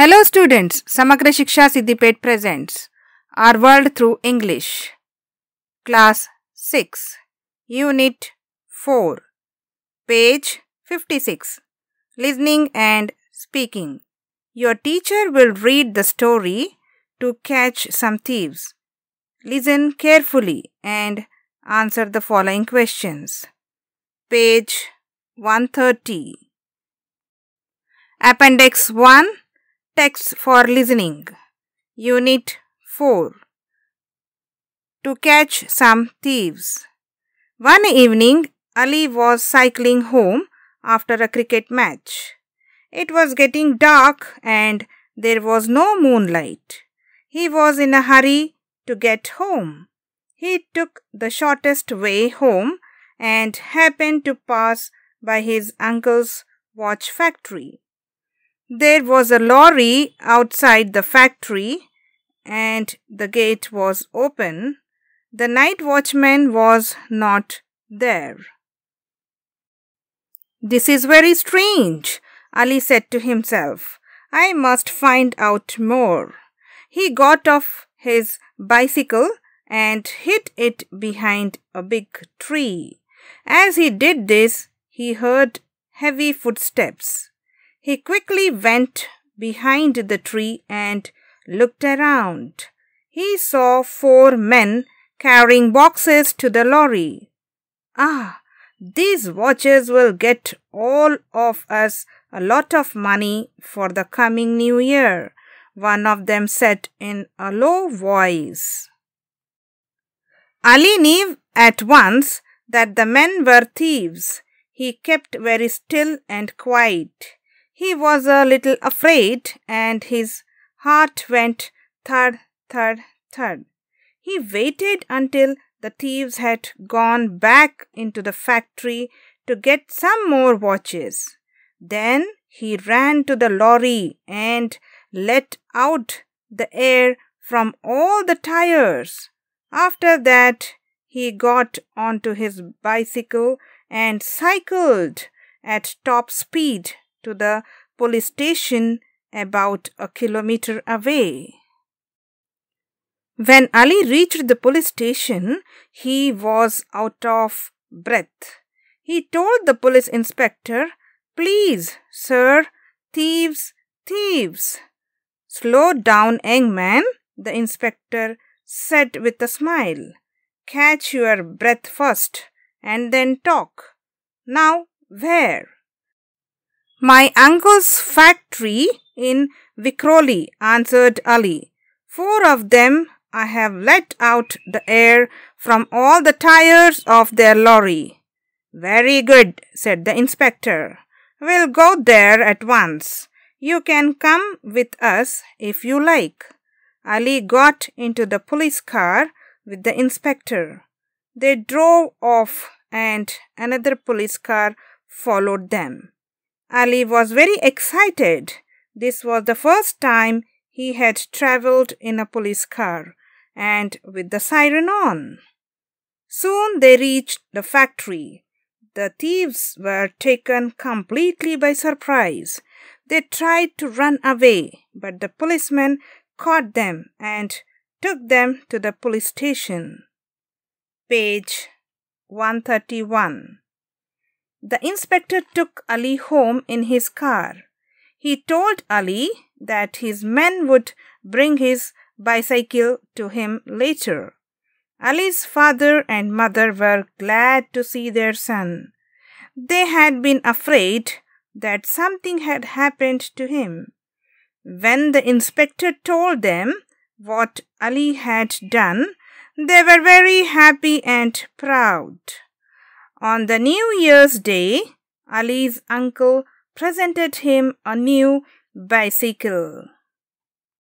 Hello students, Samagra Shiksha Siddipet presents Our World Through English. Class 6, Unit 4, page 56, Listening and Speaking. Your teacher will read the story to catch some thieves. Listen carefully and answer the following questions. Page 130. Appendix 1 Text for listening. Unit 4. To catch some thieves. One evening, Ali was cycling home after a cricket match. It was getting dark and there was no moonlight. He was in a hurry to get home. He took the shortest way home and happened to pass by his uncle's watch factory. There was a lorry outside the factory and the gate was open. The night watchman was not there. This is very strange, Ali said to himself. I must find out more. He got off his bicycle and hid it behind a big tree. As he did this, he heard heavy footsteps. He quickly went behind the tree and looked around. He saw four men carrying boxes to the lorry. Ah, these watches will get all of us a lot of money for the coming new year, one of them said in a low voice. Ali knew at once that the men were thieves. He kept very still and quiet. He was a little afraid and his heart went thud, thud, thud. He waited until the thieves had gone back into the factory to get some more watches. Then he ran to the lorry and let out the air from all the tires. After that, he got onto his bicycle and cycled at top speed to the police station about a kilometer away. When Ali reached the police station, he was out of breath. He told the police inspector, Please, sir, thieves, thieves. Slow down, young man, the inspector said with a smile. Catch your breath first and then talk. Now, where? My uncle's factory in Vikroli, answered Ali. Four of them I have let out the air from all the tires of their lorry. Very good, said the inspector. We'll go there at once. You can come with us if you like. Ali got into the police car with the inspector. They drove off and another police car followed them. Ali was very excited. This was the first time he had travelled in a police car and with the siren on. Soon they reached the factory. The thieves were taken completely by surprise. They tried to run away, but the policemen caught them and took them to the police station. Page 131 the inspector took Ali home in his car. He told Ali that his men would bring his bicycle to him later. Ali's father and mother were glad to see their son. They had been afraid that something had happened to him. When the inspector told them what Ali had done, they were very happy and proud. On the New Year's Day, Ali's uncle presented him a new bicycle.